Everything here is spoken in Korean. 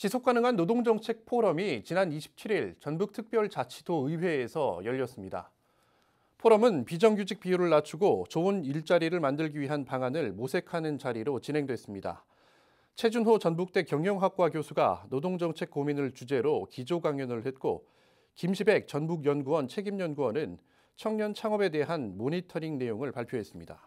지속가능한 노동정책 포럼이 지난 27일 전북특별자치도의회에서 열렸습니다. 포럼은 비정규직 비율을 낮추고 좋은 일자리를 만들기 위한 방안을 모색하는 자리로 진행됐습니다. 최준호 전북대 경영학과 교수가 노동정책 고민을 주제로 기조 강연을 했고 김시백 전북연구원 책임연구원은 청년 창업에 대한 모니터링 내용을 발표했습니다.